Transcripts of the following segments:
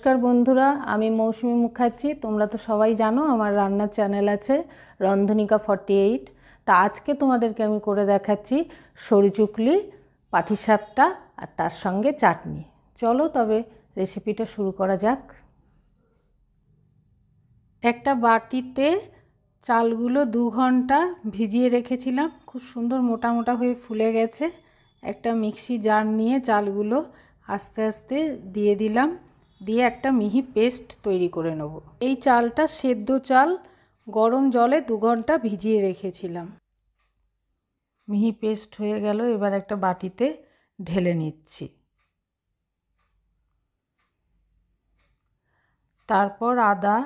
নমস্কার বন্ধুরা আমি মৌসুমি মুখার্জি তোমরা তো সবাই জানো আমার রান্নার চ্যানেল আছে রন্ধনিকা ফর্টি এইট তা আজকে তোমাদেরকে আমি করে দেখাচ্ছি সরিচুকলি পাঠিসাপটা আর তার সঙ্গে চাটনি চলো তবে রেসিপিটা শুরু করা যাক একটা বাটিতে চালগুলো দু ঘন্টা ভিজিয়ে রেখেছিলাম খুব সুন্দর মোটা মোটা হয়ে ফুলে গেছে একটা মিক্সি জার নিয়ে চালগুলো আস্তে আস্তে দিয়ে দিলাম দিয়ে একটা মিহি পেস্ট তৈরি করে নেব এই চালটা সেদ্ধ চাল গরম জলে দু ঘন্টা ভিজিয়ে রেখেছিলাম মিহি পেস্ট হয়ে গেল এবার একটা বাটিতে ঢেলে নিচ্ছি তারপর আদা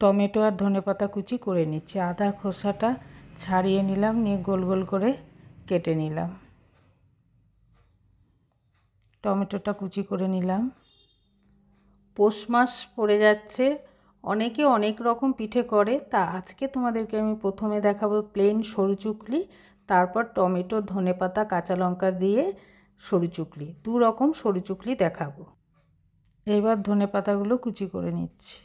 টমেটো আর ধনেপাতা কুচি করে নিচ্ছি আদার খোসাটা ছাড়িয়ে নিলাম নিয়ে গোল গোল করে কেটে নিলাম টমেটোটা কুচি করে নিলাম পৌষ মাস পড়ে যাচ্ছে অনেকে অনেক রকম পিঠে করে তা আজকে তোমাদেরকে আমি প্রথমে দেখাবো প্লেন সরু চুকলি তারপর টমেটো ধনে পাতা কাঁচা লঙ্কা দিয়ে সরু চুকলি দু রকম সরু চুকলি দেখাবো এবার ধনে পাতাগুলো কুচি করে নিচ্ছি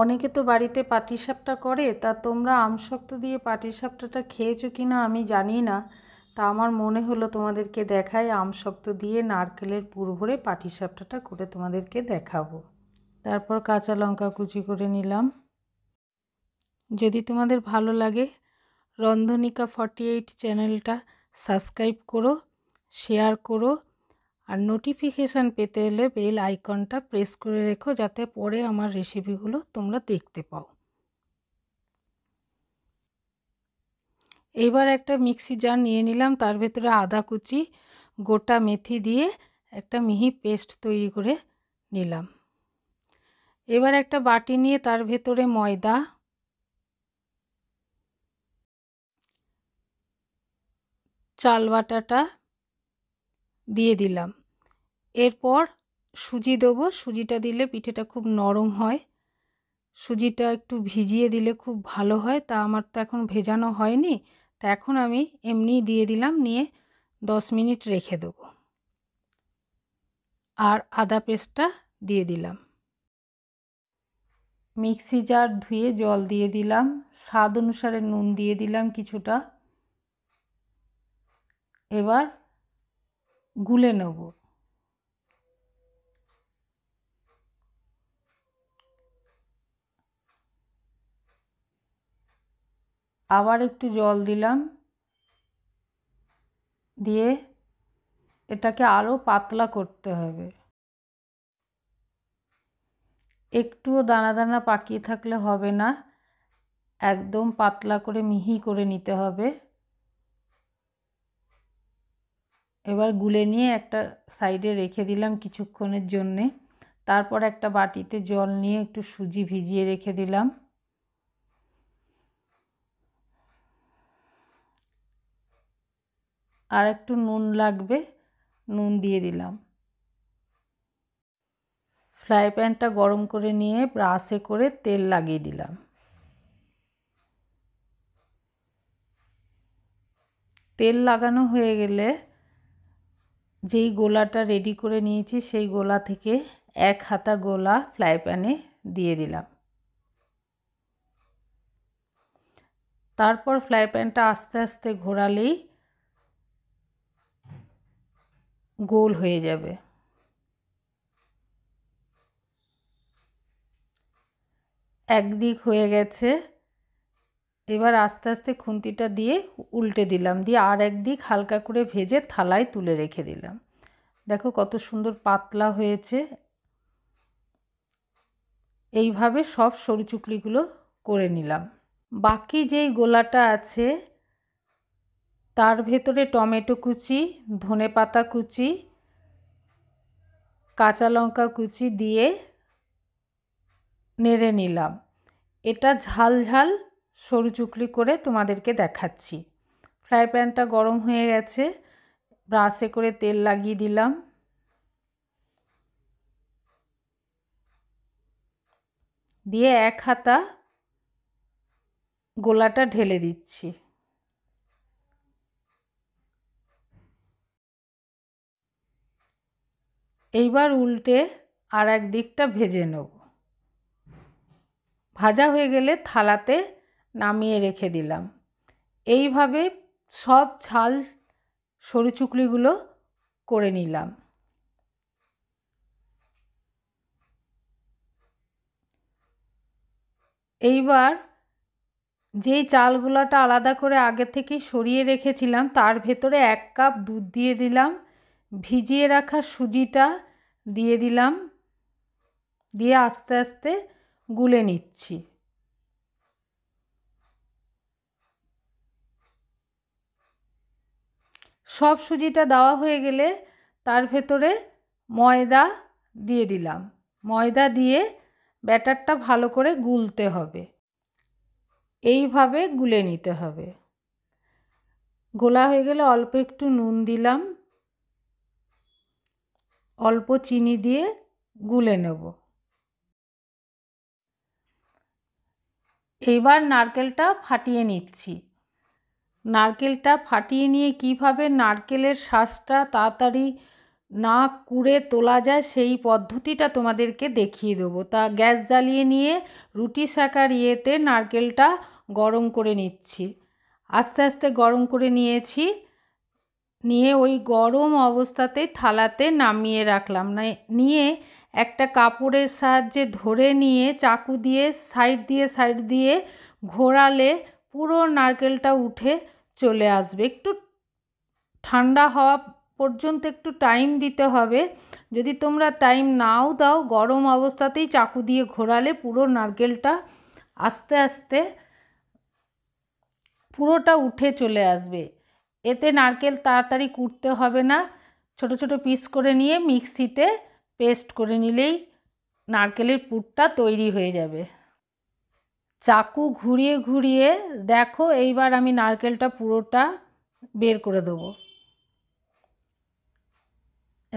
অনেকে তো বাড়িতে পাটিসাপটা করে তা তোমরা আমসক্ত দিয়ে পাটিসাপটাটা খেয়েছো কি না আমি জানি না তা আমার মনে হলো তোমাদেরকে দেখাই আমশক্ত দিয়ে নারকেলের পুর ভরে পাটিসাপটাটা করে তোমাদেরকে দেখাবো তারপর কাঁচা লঙ্কা কুচি করে নিলাম যদি তোমাদের ভালো লাগে রন্ধনিকা ফর্টি এইট চ্যানেলটা সাবস্ক্রাইব করো শেয়ার করো আর নোটিফিকেশান পেতে এলে বেল আইকনটা প্রেস করে রেখো যাতে পরে আমার রেসিপিগুলো তোমরা দেখতে পাও এবার একটা মিক্সি জার নিয়ে নিলাম তার ভেতরে আদা কুচি গোটা মেথি দিয়ে একটা মিহি পেস্ট তৈরি করে নিলাম এবার একটা বাটি নিয়ে তার ভেতরে ময়দা চাল বাটাটা দিয়ে দিলাম এরপর সুজি দেবো সুজিটা দিলে পিঠেটা খুব নরম হয় সুজিটা একটু ভিজিয়ে দিলে খুব ভালো হয় তা আমার তো এখন ভেজানো হয়নি তা এখন আমি এমনি দিয়ে দিলাম নিয়ে দশ মিনিট রেখে দেব আর আদা পেস্টটা দিয়ে দিলাম মিক্সি জার ধুয়ে জল দিয়ে দিলাম স্বাদ অনুসারে নুন দিয়ে দিলাম কিছুটা এবার গুলে নেবো আবার একটু জল দিলাম দিয়ে এটাকে আরও পাতলা করতে হবে একটুও দানা দানা পাকিয়ে থাকলে হবে না একদম পাতলা করে মিহি করে নিতে হবে এবার গুলে নিয়ে একটা সাইডে রেখে দিলাম কিছুক্ষণের জন্যে তারপর একটা বাটিতে জল নিয়ে একটু সুজি ভিজিয়ে রেখে দিলাম আর একটু নুন লাগবে নুন দিয়ে দিলাম ফ্রাই প্যানটা গরম করে নিয়ে ব্রাশে করে তেল লাগিয়ে দিলাম তেল লাগানো হয়ে গেলে যেই গোলাটা রেডি করে নিয়েছি সেই গোলা থেকে এক হাতা গোলা ফ্রাই প্যানে দিয়ে দিলাম তারপর ফ্রাই প্যানটা আস্তে আস্তে ঘোরালেই গোল হয়ে যাবে একদিক হয়ে গেছে এবার আস্তে আস্তে খুন্তিটা দিয়ে উল্টে দিলাম দিয়ে আর একদিক হালকা করে ভেজে থালায় তুলে রেখে দিলাম দেখো কত সুন্দর পাতলা হয়েছে এইভাবে সব সরু চুকলিগুলো করে নিলাম বাকি যেই গোলাটা আছে তার ভেতরে টমেটো কুচি ধনে পাতা কুচি কাঁচা লঙ্কা কুচি দিয়ে নেড়ে নিলাম এটা ঝাল ঝাল সরু চুকলি করে তোমাদেরকে দেখাচ্ছি ফ্রাই প্যানটা গরম হয়ে গেছে ব্রাশে করে তেল লাগিয়ে দিলাম দিয়ে এক হাতা গোলাটা ঢেলে দিচ্ছি এইবার উল্টে আর এক দিকটা ভেজে নেব ভাজা হয়ে গেলে থালাতে নামিয়ে রেখে দিলাম এইভাবে সব ছাল সরু চুকলিগুলো করে নিলাম এইবার যেই চালগুলোটা আলাদা করে আগে থেকে সরিয়ে রেখেছিলাম তার ভেতরে এক কাপ দুধ দিয়ে দিলাম ভিজিয়ে রাখা সুজিটা দিয়ে দিলাম দিয়ে আস্তে আস্তে গুলে নিচ্ছি সব সুজিটা দেওয়া হয়ে গেলে তার ভেতরে ময়দা দিয়ে দিলাম ময়দা দিয়ে ব্যাটারটা ভালো করে গুলতে হবে এইভাবে গুলে নিতে হবে গোলা হয়ে গেলে অল্প একটু নুন দিলাম অল্প চিনি দিয়ে গুলে নেব এইবার নারকেলটা ফাটিয়ে নিচ্ছি নারকেলটা ফাটিয়ে নিয়ে কিভাবে নারকেলের শ্বাসটা তাড়াতাড়ি না কুড়ে তোলা যায় সেই পদ্ধতিটা তোমাদেরকে দেখিয়ে দেবো তা গ্যাস জ্বালিয়ে নিয়ে রুটি শাকার ইয়েতে নারকেলটা গরম করে নিচ্ছি আস্তে আস্তে গরম করে নিয়েছি নিয়ে ওই গরম অবস্থাতে থালাতে নামিয়ে রাখলাম নিয়ে একটা কাপড়ের সাহায্যে ধরে নিয়ে চাকু দিয়ে সাইড দিয়ে সাইড দিয়ে ঘোরালে পুরো নারকেলটা উঠে চলে আসবে একটু ঠান্ডা হওয়া পর্যন্ত একটু টাইম দিতে হবে যদি তোমরা টাইম নাও দাও গরম অবস্থাতেই চাকু দিয়ে ঘোরালে পুরো নারকেলটা আস্তে আস্তে পুরোটা উঠে চলে আসবে এতে নারকেল তাড়াতাড়ি কুটতে হবে না ছোট ছোট পিস করে নিয়ে মিক্সিতে পেস্ট করে নিলেই নারকেলের পুরটা তৈরি হয়ে যাবে চাকু ঘুরিয়ে ঘুরিয়ে দেখো এইবার আমি নারকেলটা পুরোটা বের করে দেবো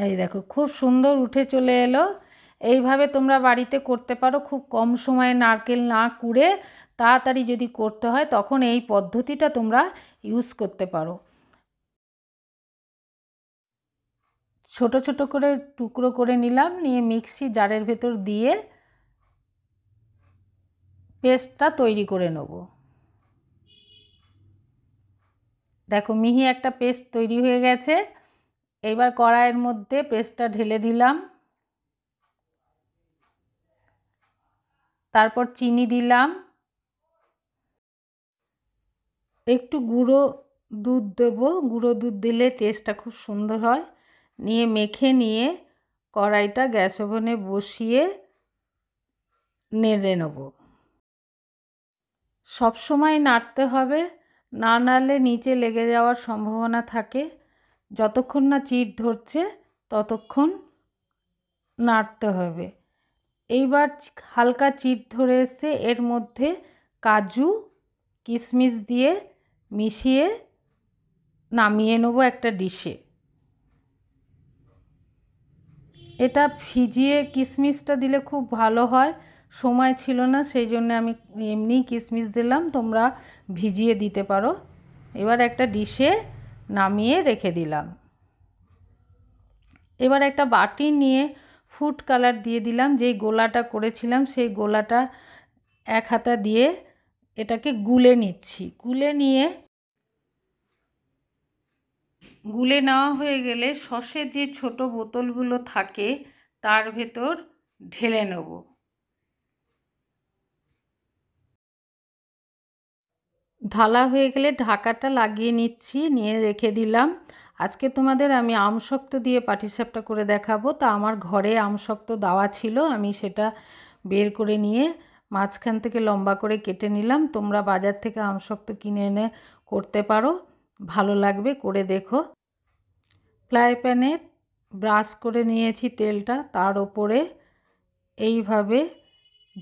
এই দেখো খুব সুন্দর উঠে চলে এলো এইভাবে তোমরা বাড়িতে করতে পারো খুব কম সময়ে নারকেল না কুড়ে তাড়াতাড়ি যদি করতে হয় তখন এই পদ্ধতিটা তোমরা ইউজ করতে পারো ছোট ছোট করে টুকরো করে নিলাম নিয়ে মিক্সি জারের ভেতর দিয়ে পেস্টটা তৈরি করে নেব দেখো মিহি একটা পেস্ট তৈরি হয়ে গেছে এবার কড়াইয়ের মধ্যে পেস্টটা ঢেলে দিলাম তারপর চিনি দিলাম একটু গুঁড়ো দুধ দেব গুঁড়ো দুধ দিলে টেস্টটা খুব সুন্দর হয় নিয়ে মেখে নিয়ে কড়াইটা গ্যাস ওভেনে বসিয়ে নেড়ে নেব সবসময় নাড়তে হবে না নাড়লে নিচে লেগে যাওয়ার সম্ভাবনা থাকে যতক্ষণ না চিট ধরছে ততক্ষণ নাড়তে হবে এইবার হালকা চিট ধরে এসে এর মধ্যে কাজু কিশমিশ দিয়ে মিশিয়ে নামিয়ে নেবো একটা ডিশে এটা ভিজিয়ে কিশমিশটা দিলে খুব ভালো হয় সময় ছিল না সেই জন্য আমি এমনিই কিশমিশ দিলাম তোমরা ভিজিয়ে দিতে পারো এবার একটা ডিশে নামিয়ে রেখে দিলাম এবার একটা বাটি নিয়ে ফুড কালার দিয়ে দিলাম যেই গোলাটা করেছিলাম সেই গোলাটা এক হাতা দিয়ে এটাকে গুলে নিচ্ছি গুলে নিয়ে গুলে নেওয়া হয়ে গেলে সসে যে ছোট বোতলগুলো থাকে তার ভেতর ঢেলে নেব ঢালা হয়ে গেলে ঢাকাটা লাগিয়ে নিচ্ছি নিয়ে রেখে দিলাম আজকে তোমাদের আমি আমশক্ত দিয়ে পাটিসাপটা করে দেখাবো তা আমার ঘরে আমশক্ত দাওয়া ছিল আমি সেটা বের করে নিয়ে মাঝখান থেকে লম্বা করে কেটে নিলাম তোমরা বাজার থেকে আমশক্ত কিনে এনে করতে পারো ভালো লাগবে করে দেখো ফ্লাই প্যানে ব্রাশ করে নিয়েছি তেলটা তার ওপরে এইভাবে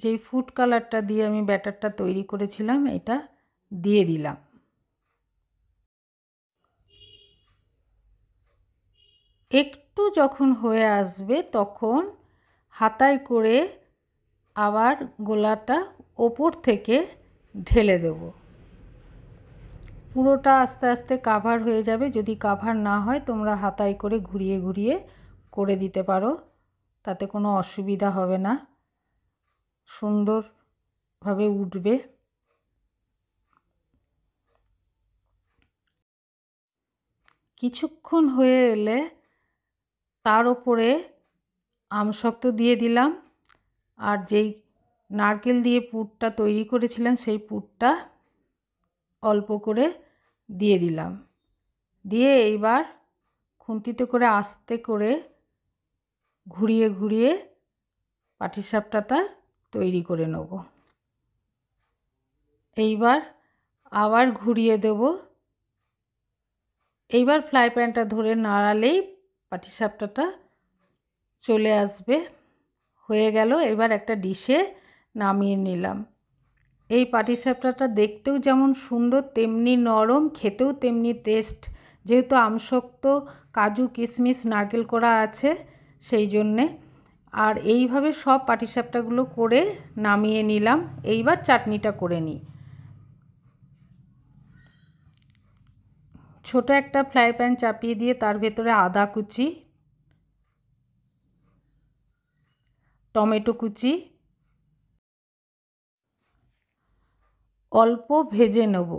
যেই ফুড কালারটা দিয়ে আমি ব্যাটারটা তৈরি করেছিলাম এটা দিয়ে দিলাম একটু যখন হয়ে আসবে তখন হাতায় করে আবার গোলাটা ওপর থেকে ঢেলে দেবো পুরোটা আস্তে আস্তে কাভার হয়ে যাবে যদি কাভার না হয় তোমরা হাতায় করে ঘুরিয়ে ঘুরিয়ে করে দিতে পারো তাতে কোনো অসুবিধা হবে না সুন্দরভাবে উঠবে কিছুক্ষণ হয়ে এলে তার ওপরে আমশক্ত দিয়ে দিলাম আর যেই নারকেল দিয়ে পুরটা তৈরি করেছিলাম সেই পুরটা অল্প করে দিয়ে দিলাম দিয়ে এইবার খুন্তিতে করে আস্তে করে ঘুরিয়ে ঘুরিয়ে পাটিসাপটাটা তৈরি করে নেব এইবার আবার ঘুরিয়ে দেব এইবার ফ্লাই প্যানটা ধরে নাড়ালেই পাটিসাপটাটা চলে আসবে হয়ে গেল এবার একটা ডিশে নামিয়ে নিলাম এই পাটিসাপটাটা দেখতেও যেমন সুন্দর তেমনি নরম খেতেও তেমনি টেস্ট যেহেতু আমশক্ত কাজু কিশমিশ নারকেল করা আছে সেই জন্যে আর এইভাবে সব পাটিসাপটাগুলো করে নামিয়ে নিলাম এইবার চাটনিটা করে নিই ছোট একটা ফ্রাই প্যান চাপিয়ে দিয়ে তার ভেতরে আদা কুচি টমেটো কুচি অল্প ভেজে নেব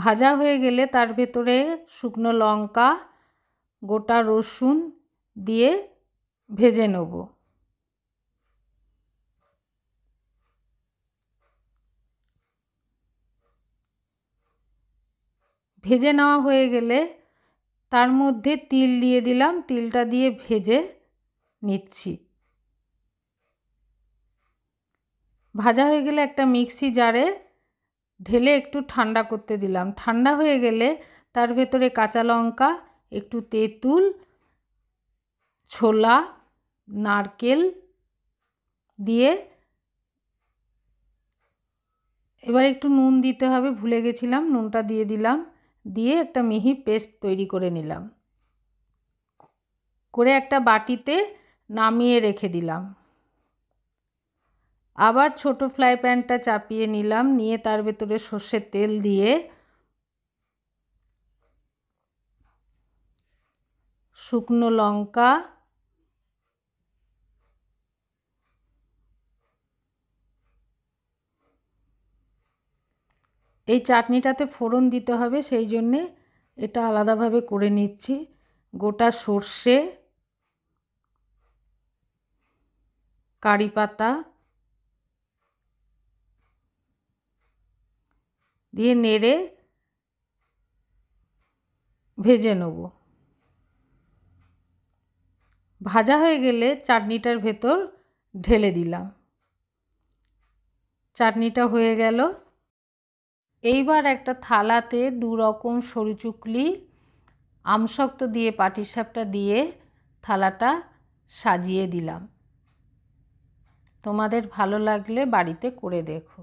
ভাজা হয়ে গেলে তার ভেতরে শুকনো লঙ্কা গোটা রসুন দিয়ে ভেজে নেব ভেজে নেওয়া হয়ে গেলে তার মধ্যে তিল দিয়ে দিলাম তিলটা দিয়ে ভেজে নিচ্ছি ভাজা হয়ে গেলে একটা মিক্সি জারে ঢেলে একটু ঠান্ডা করতে দিলাম ঠান্ডা হয়ে গেলে তার ভেতরে কাঁচা লঙ্কা একটু তেঁতুল ছোলা নারকেল দিয়ে এবার একটু নুন দিতে হবে ভুলে গেছিলাম নুনটা দিয়ে দিলাম দিয়ে একটা মিহি পেস্ট তৈরি করে নিলাম করে একটা বাটিতে নামিয়ে রেখে দিলাম আবার ছোট ফ্লাই প্যানটা চাপিয়ে নিলাম নিয়ে তার ভেতরে সর্ষের তেল দিয়ে শুকনো লঙ্কা এই চাটনিটাতে ফোড়ন দিতে হবে সেই জন্যে এটা আলাদাভাবে করে নিচ্ছি গোটা সর্ষে কারি পাতা দিয়ে নেড়ে ভেজে নেব ভাজা হয়ে গেলে চাটনিটার ভেতর ঢেলে দিলাম চাটনিটা হয়ে গেল এইবার একটা থালাতে দু রকম সরু চুকলি আমশক্ত দিয়ে পাটির সাপটা দিয়ে থালাটা সাজিয়ে দিলাম তোমাদের ভালো লাগলে বাড়িতে করে দেখো